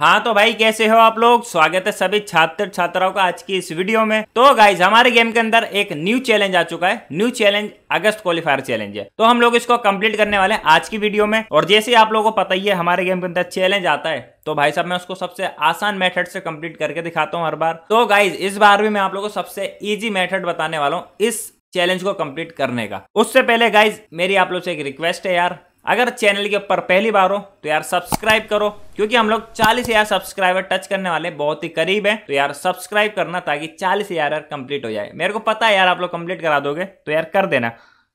हाँ तो भाई कैसे हो आप लोग स्वागत है सभी छात्र छात्राओं का आज की इस वीडियो में तो गाइज हमारे गेम के अंदर एक न्यू चैलेंज आ चुका है new challenge August qualifier challenge है तो हम लोग इसको कंप्लीट करने वाले हैं आज की वीडियो में और जैसे आप लोगों को पता ही है हमारे गेम के अंदर चैलेंज आता है तो भाई साहब मैं उसको सबसे आसान मेथड से कंप्लीट करके दिखाता हूँ हर बार तो गाइज इस बार भी मैं आप लोगों को सबसे ईजी मेथड बताने वाला हूँ इस चैलेंज को कंप्लीट करने का उससे पहले गाइज मेरी आप लोग से एक रिक्वेस्ट है यार अगर चैनल के ऊपर पहली बार हो तो यार सब्सक्राइब करो क्योंकि हम लोग चालीस हजार सब्सक्राइबर टच करने वाले बहुत ही करीब है तो यार सब्सक्राइब करना ताकि चालीस हजार यार कंप्लीट हो जाए मेरे को पता है यार आप लोग कंप्लीट करा दोगे तो यार कर देना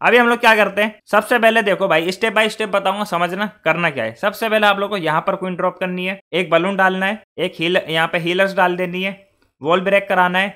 अभी हम लोग क्या करते हैं सबसे पहले देखो भाई स्टेप बाय स्टेप बताऊंगा समझना करना क्या है सबसे पहले आप लोग को यहाँ पर क्वीन ड्रॉप करनी है एक बलून डालना है एक हील यहाँ पे हीलर्स डाल देनी है वॉल ब्रेक कराना है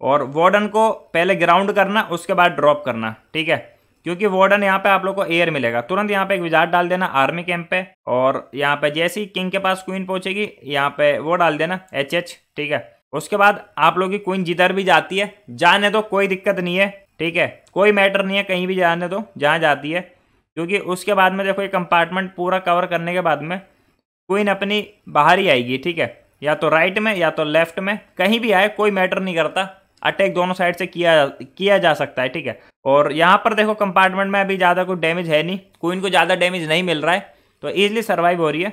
और वार्डन को पहले ग्राउंड करना उसके बाद ड्रॉप करना ठीक है क्योंकि वार्डन यहाँ पे आप लोग को एयर मिलेगा तुरंत यहाँ पे एक विजार्ड डाल देना आर्मी कैंप पे और यहाँ पे जैसे ही किंग के पास क्वीन पहुंचेगी यहाँ पे वो डाल देना एच एच ठीक है उसके बाद आप लोग की क्वीन जिधर भी जाती है जाने दो कोई दिक्कत नहीं है ठीक है कोई मैटर नहीं है कहीं भी जाने दो जहाँ जाती है क्योंकि उसके बाद में देखो ये कंपार्टमेंट पूरा कवर करने के बाद में क्वीन अपनी बाहर ही आएगी ठीक है या तो राइट में या तो लेफ्ट में कहीं भी आए कोई मैटर नहीं करता अटैक दोनों साइड से किया किया जा सकता है ठीक है और यहाँ पर देखो कंपार्टमेंट में अभी ज़्यादा कोई डैमेज है नहीं क्वीन को ज़्यादा डैमेज नहीं मिल रहा है तो ईजिली सर्वाइव हो रही है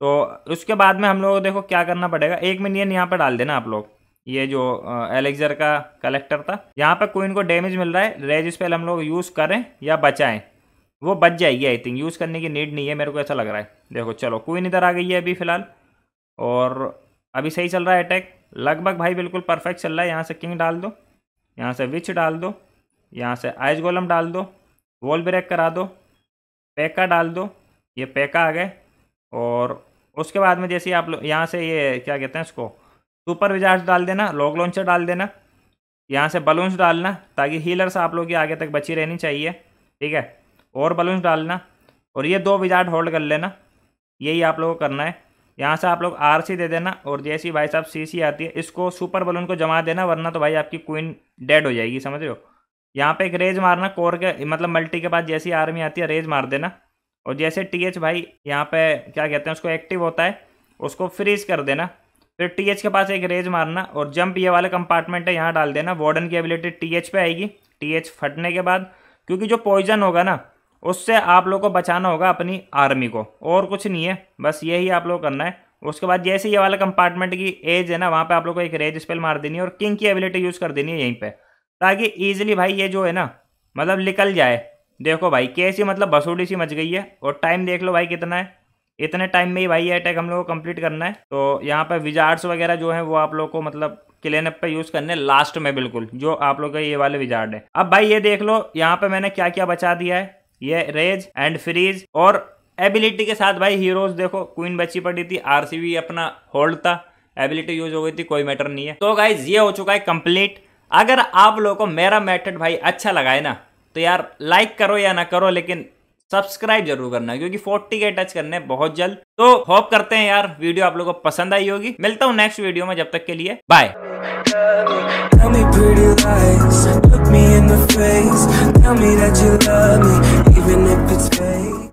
तो उसके बाद में हम लोग देखो क्या करना पड़ेगा एक मिनियन यहाँ पर डाल देना आप लोग ये जो एलेक्जर का कलेक्टर था यहाँ पर कोई इनको डैमेज मिल रहा है रेज स्पेल हम लोग यूज़ करें या बचाएँ वो बच जाएगी आई थिंक यूज़ करने की नीड नहीं है मेरे को ऐसा लग रहा है देखो चलो कोई इधर आ गई है अभी फ़िलहाल और अभी सही चल रहा है अटैक लगभग भाई बिल्कुल परफेक्ट चल रहा है यहाँ से किंग डाल दो यहाँ से विच डाल दो यहाँ से आइज गोलम डाल दो वॉल ब्रेक करा दो पैका डाल दो ये पैका आ गए और उसके बाद में जैसे आप लोग यहाँ से ये क्या कहते हैं इसको सुपर विजार्स डाल देना लॉक लॉन्चर डाल देना यहाँ से बलून्स डालना ताकि हीलर्स आप लोग की आगे तक बची रहनी चाहिए ठीक है और बलून्स डालना और ये दो विजार्ड होल्ड कर लेना यही आप लोगों को करना है यहाँ से आप लोग आर सी दे देना और जैसी भाई साहब सी सी आती है इसको सुपर बलून को जमा देना वरना तो भाई आपकी क्वीन डेड हो जाएगी समझ रहे हो यहाँ पे एक रेज मारना कोर के मतलब मल्टी के बाद जैसी आर्मी आती है रेज मार देना और जैसे टी एच भाई यहाँ पे क्या कहते हैं उसको एक्टिव होता है उसको फ्रीज कर देना फिर टी एच के पास एक रेज मारना और जंप ये वाला कंपार्टमेंट है यहाँ डाल देना वार्डन की एबिलिटी टी एच पे आएगी टी एच फटने के बाद क्योंकि जो पॉइजन होगा ना उससे आप लोग को बचाना होगा अपनी आर्मी को और कुछ नहीं है बस यही आप लोग करना है उसके बाद जैसे ये वाला कंपार्टमेंट की एज है ना वहाँ पे आप लोग को एक रेज स्पेल मार देनी है और किंग की एबिलिटी यूज़ कर देनी है यहीं पे ताकि ईजिली भाई ये जो है ना मतलब निकल जाए देखो भाई कैसी मतलब बसूडी सी मच गई है और टाइम देख लो भाई कितना है इतने टाइम में ही भाई ये अटैक हम लोग को कम्प्लीट करना है तो यहाँ पर विजार्ड्स वगैरह जो है वो आप लोग को मतलब क्लेनअप पे यूज़ करने लास्ट में बिल्कुल जो आप लोग का ये वाले विजार्ड है अब भाई ये देख लो यहाँ पे मैंने क्या क्या बचा दिया है ये रेज एंड फ्रीज और एबिलिटी के साथ भाई हीरोज देखो क्वीन बची पड़ी थी आरसीबी अपना होल्ड था एबिलिटी यूज हो गई थी कोई मैटर नहीं है तो गाइज ये हो चुका है कंप्लीट अगर आप लोगों को मेरा मेथड भाई अच्छा लगा है ना तो यार लाइक करो या ना करो लेकिन सब्सक्राइब जरूर करना क्योंकि 40 के टच करने बहुत जल्द तो होप करते हैं यार वीडियो आप लोगों को पसंद आई होगी मिलता हूँ नेक्स्ट वीडियो में जब तक के लिए bye lies Look me in the face Tell me that you love me Even if it's fake